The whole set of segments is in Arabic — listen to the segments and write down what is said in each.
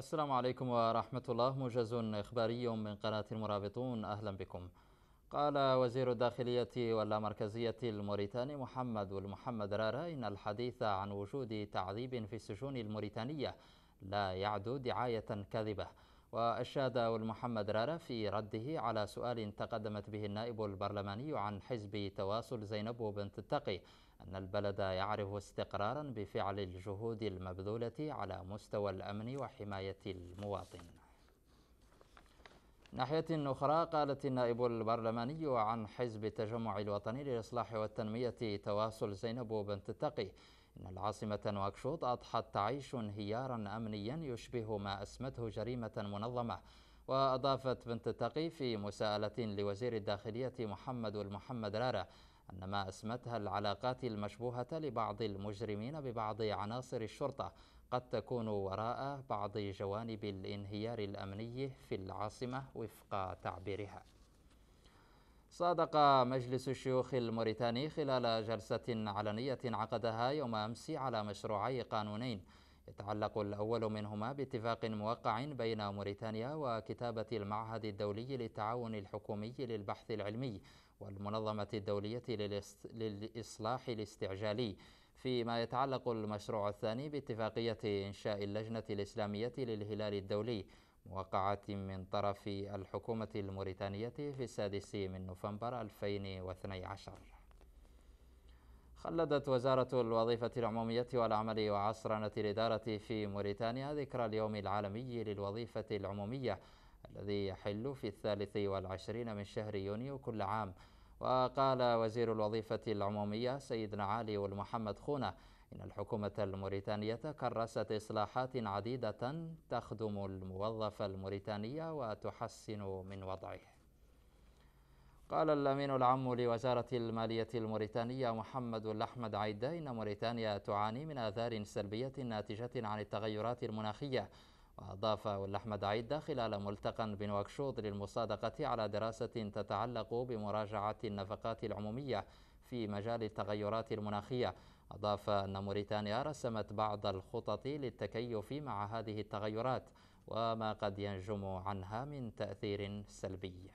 السلام عليكم ورحمة الله موجز إخباري من قناة المرابطون أهلا بكم قال وزير الداخلية واللامركزية الموريتاني محمد والمحمد رارا إن الحديث عن وجود تعذيب في السجون الموريتانية لا يعدو دعاية كاذبة وأشاد المحمد رارة في رده على سؤال تقدمت به النائب البرلماني عن حزب تواصل زينب بنت التقي أن البلد يعرف استقرارا بفعل الجهود المبذولة على مستوى الأمن وحماية المواطن ناحية أخرى قالت النائب البرلماني عن حزب التجمع الوطني للإصلاح والتنمية تواصل زينب بنت التقي إن العاصمة نواكشوط أضحت تعيش انهيارا أمنيا يشبه ما أسمته جريمة منظمة وأضافت بنت التقي في مساءلة لوزير الداخلية محمد المحمد رارة أن ما أسمتها العلاقات المشبوهة لبعض المجرمين ببعض عناصر الشرطة قد تكون وراء بعض جوانب الانهيار الأمني في العاصمة وفق تعبيرها صادق مجلس الشيوخ الموريتاني خلال جلسة علنية عقدها يوم أمس على مشروعي قانونين يتعلق الأول منهما باتفاق موقع بين موريتانيا وكتابة المعهد الدولي للتعاون الحكومي للبحث العلمي والمنظمة الدولية للإصلاح الاستعجالي فيما يتعلق المشروع الثاني باتفاقية إنشاء اللجنة الإسلامية للهلال الدولي موقعة من طرف الحكومة الموريتانية في السادس من نوفمبر 2012 خلدت وزارة الوظيفة العمومية والعمل وعصرنة الإدارة في موريتانيا ذكرى اليوم العالمي للوظيفة العمومية الذي يحل في الثالث والعشرين من شهر يونيو كل عام وقال وزير الوظيفة العمومية سيدنا علي والمحمد خونة إن الحكومة الموريتانية كرست إصلاحات عديدة تخدم الموظف الموريتاني وتحسن من وضعه قال الأمين العام لوزارة المالية الموريتانية محمد الأحمد عيدة إن موريتانيا تعاني من آثار سلبية ناتجة عن التغيرات المناخية وأضاف الأحمد عيدة خلال ملتقى بنواكشوط للمصادقة على دراسة تتعلق بمراجعة النفقات العمومية في مجال التغيرات المناخية أضاف أن موريتانيا رسمت بعض الخطط للتكيف مع هذه التغيرات وما قد ينجم عنها من تأثير سلبي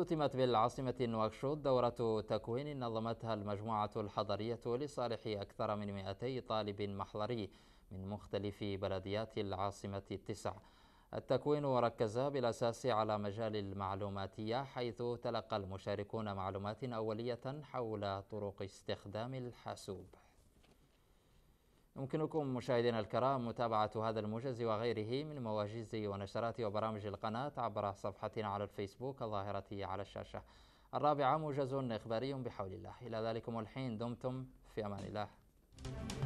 اختتمت بالعاصمة نواكشوط دورة تكوين نظمتها المجموعة الحضرية لصالح أكثر من 200 طالب محضري من مختلف بلديات العاصمة التسع التكوين ركز بالأساس على مجال المعلوماتية حيث تلقى المشاركون معلومات أولية حول طرق استخدام الحاسوب يمكنكم مشاهدينا الكرام متابعة هذا الموجز وغيره من مواجز ونشرات وبرامج القناة عبر صفحتنا على الفيسبوك الظاهرة على الشاشة الرابعة موجز إخباري بحول الله إلى ذلكم الحين دمتم في أمان الله